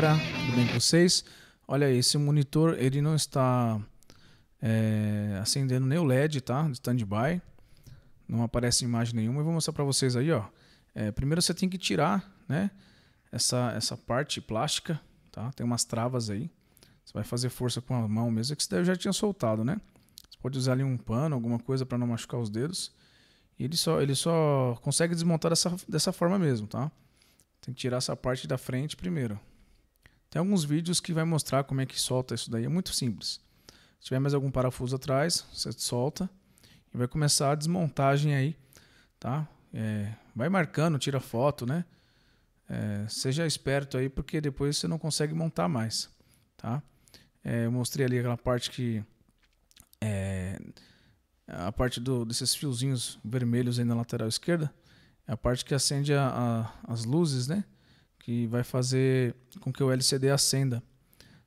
galera, tudo bem com vocês? Olha aí, esse monitor ele não está é, acendendo nem o LED, tá? Standby, não aparece imagem nenhuma. Eu vou mostrar para vocês aí, ó. É, primeiro você tem que tirar, né? Essa essa parte plástica, tá? Tem umas travas aí. Você vai fazer força com a mão mesmo, é que isso daí eu já tinha soltado, né? Você pode usar ali um pano, alguma coisa para não machucar os dedos. E ele só ele só consegue desmontar dessa dessa forma mesmo, tá? Tem que tirar essa parte da frente primeiro. Tem alguns vídeos que vai mostrar como é que solta isso daí. É muito simples. Se tiver mais algum parafuso atrás, você solta e vai começar a desmontagem aí, tá? É, vai marcando, tira foto, né? É, seja esperto aí, porque depois você não consegue montar mais, tá? É, eu mostrei ali aquela parte que é, a parte do, desses fiozinhos vermelhos aí na lateral esquerda, é a parte que acende a, a, as luzes, né? que vai fazer com que o LCD acenda.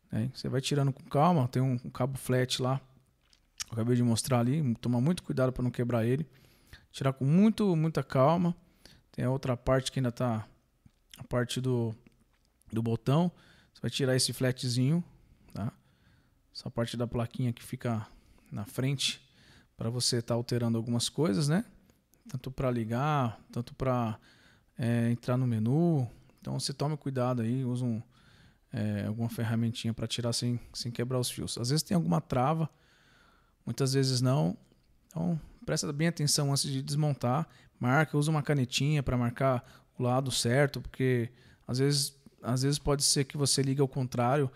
Né? Você vai tirando com calma, tem um, cabo flat lá, eu acabei de mostrar ali, tomar muito cuidado para não quebrar ele. Tirar com muito, muita calma. Tem a outra parte que ainda está a parte do, do botão. Você vai tirar esse flatzinho, tá? Essa parte da plaquinha que fica na frente para você estar tá alterando algumas coisas, né? Tanto para ligar, tanto para é, eh, entrar no menu, então você tome cuidado aí, usa um, é, alguma ferramentinha para tirar sem, sem quebrar os fios. Às vezes tem alguma trava, muitas vezes não. Então presta bem atenção antes de desmontar. Marca, usa uma canetinha para marcar o lado certo, porque às vezes, às vezes pode ser que você ligue ao contrário.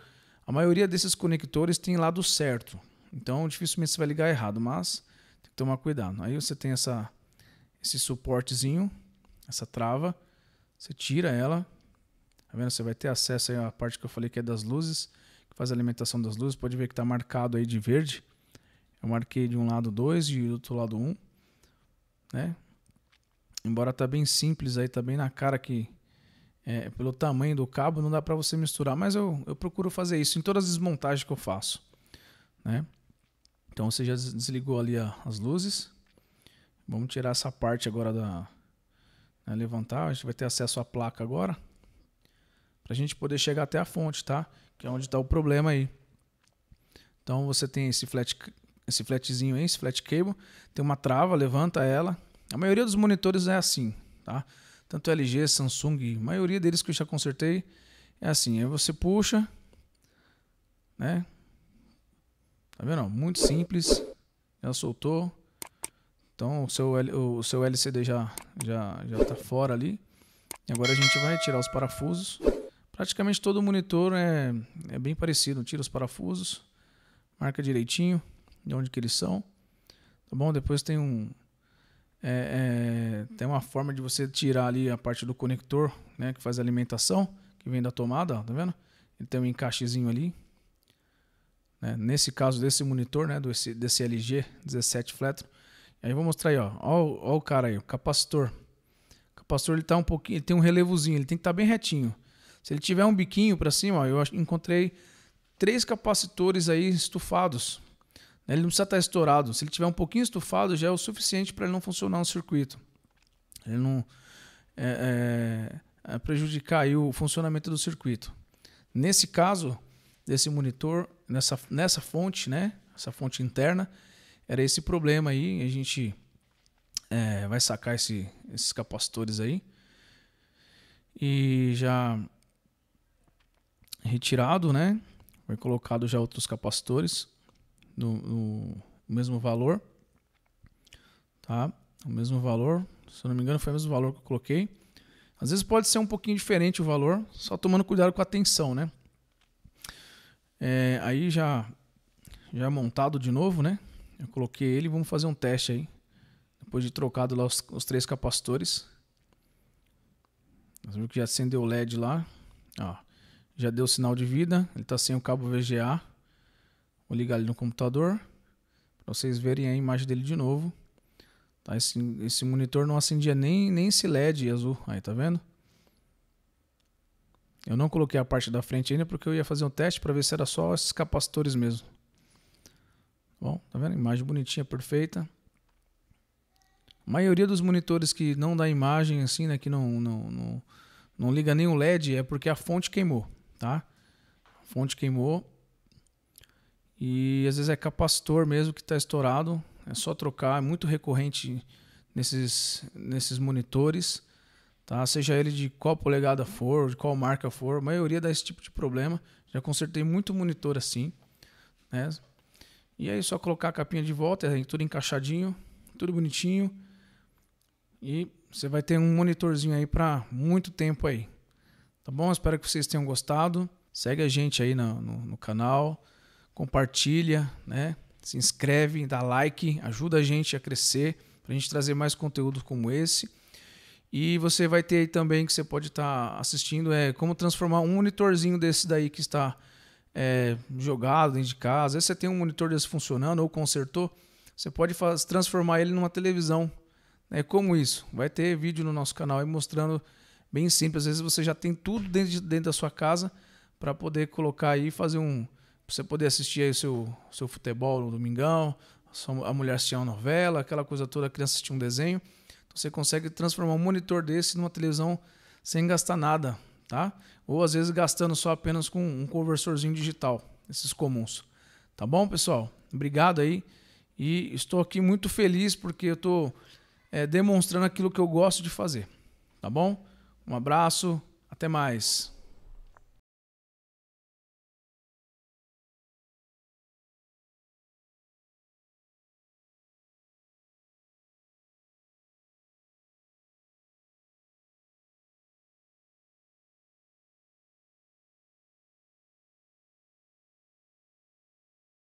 A maioria desses conectores tem lado certo, então dificilmente você vai ligar errado, mas tem que tomar cuidado. Aí você tem essa, esse suportezinho, essa trava você tira ela. Tá vendo? Você vai ter acesso aí à parte que eu falei que é das luzes, que faz a alimentação das luzes. Pode ver que está marcado aí de verde. Eu marquei de um lado 2 e do outro lado 1. Um, né? Embora tá bem simples aí, tá bem na cara que é, pelo tamanho do cabo não dá para você misturar, mas eu, eu procuro fazer isso em todas as desmontagens que eu faço, né? Então você já desligou ali a, as luzes. Vamos tirar essa parte agora da, né, levantar. A gente vai ter acesso à placa agora para a gente poder chegar até a fonte, tá? Que é onde está o problema aí. Então você tem esse flat, esse flatzinho aí, esse flat cable, tem uma trava, levanta ela. A maioria dos monitores é assim, tá? Tanto LG, Samsung, a maioria deles que eu já consertei é assim. Aí você puxa, né? Tá vendo? Muito simples. Ela soltou. Então o seu, o seu LCD já, já, já tá fora ali. E agora a gente vai tirar os parafusos. Praticamente todo o monitor é, é bem parecido. Tira os parafusos, marca direitinho de onde que eles são. Tá bom? Depois tem um... É, é, tem uma forma de você tirar ali a parte do conector, né? Que faz a alimentação, que vem da tomada, ó, tá vendo? Ele tem um encaixezinho ali. Né? Nesse caso desse monitor, né? desse desse LG 17 Fletro Aí eu vou mostrar aí, ó. Ó, ó o cara aí, o capacitor. O capacitor ele tá um pouquinho, ele tem um relevozinho, ele tem que estar tá bem retinho. Se ele tiver um biquinho para cima, ó, eu encontrei três capacitores aí estufados. Né, ele não precisa estar tá estourado. Se ele tiver um pouquinho estufado, já é o suficiente para ele não funcionar no circuito. Ele não é, é, é prejudicar o funcionamento do circuito. Nesse caso desse monitor, nessa, nessa fonte, né? Essa fonte interna, era esse problema aí. A gente é, vai sacar esse, esses capacitores aí. E já retirado, né? Foi colocado já outros capacitores no, no mesmo valor. Tá? O mesmo valor. Se eu não me engano, foi o mesmo valor que eu coloquei. Às vezes pode ser um pouquinho diferente o valor, só tomando cuidado com a tensão, né? É, aí já já montado de novo, né? Eu coloquei ele, vamos fazer um teste aí. Depois de trocado lá os, os três capacitores. Nós vimos que já acendeu o LED lá. Ó, já deu sinal de vida. Ele está sem o cabo VGA. Vou ligar ele no computador. Para vocês verem a imagem dele de novo. Tá, esse, esse monitor não acendia nem, nem esse LED azul. Aí, tá vendo? Eu não coloquei a parte da frente ainda porque eu ia fazer um teste para ver se era só esses capacitores mesmo. Bom, tá vendo? Imagem bonitinha, perfeita. A maioria dos monitores que não dá imagem assim, né, que não, não, não, não liga nem o LED, é porque a fonte queimou, tá? A fonte queimou. E às vezes é capacitor mesmo que está estourado, é só trocar, é muito recorrente nesses, nesses monitores, tá? Seja ele de qual polegada for, de qual marca for, a maioria dá esse tipo de problema. Já consertei muito monitor assim, né? E aí só colocar a capinha de volta, é tudo encaixadinho, tudo bonitinho. E você vai ter um monitorzinho aí para muito tempo aí. Tá bom? Espero que vocês tenham gostado. Segue a gente aí no, no, no canal, compartilha, né? Se inscreve, dá like, ajuda a gente a crescer, para a gente trazer mais conteúdo como esse. E você vai ter aí também que você pode estar tá assistindo é como transformar um monitorzinho desse daí que está é, jogado dentro de casa. Às vezes você tem um monitor desse funcionando ou consertou, você pode faz, transformar ele numa televisão. Né? Como isso? Vai ter vídeo no nosso canal aí mostrando bem simples. Às vezes você já tem tudo dentro, de, dentro da sua casa para poder colocar aí e fazer um. Pra você poder assistir aí o seu, seu futebol no domingão, a mulher assistir uma novela, aquela coisa toda, a criança assistir um desenho. Então você consegue transformar um monitor desse numa televisão sem gastar nada tá? Ou às vezes gastando só apenas com um conversorzinho digital, esses comuns. Tá bom, pessoal? Obrigado aí. E estou aqui muito feliz porque eu estou é, demonstrando aquilo que eu gosto de fazer. Tá bom? Um abraço, até mais.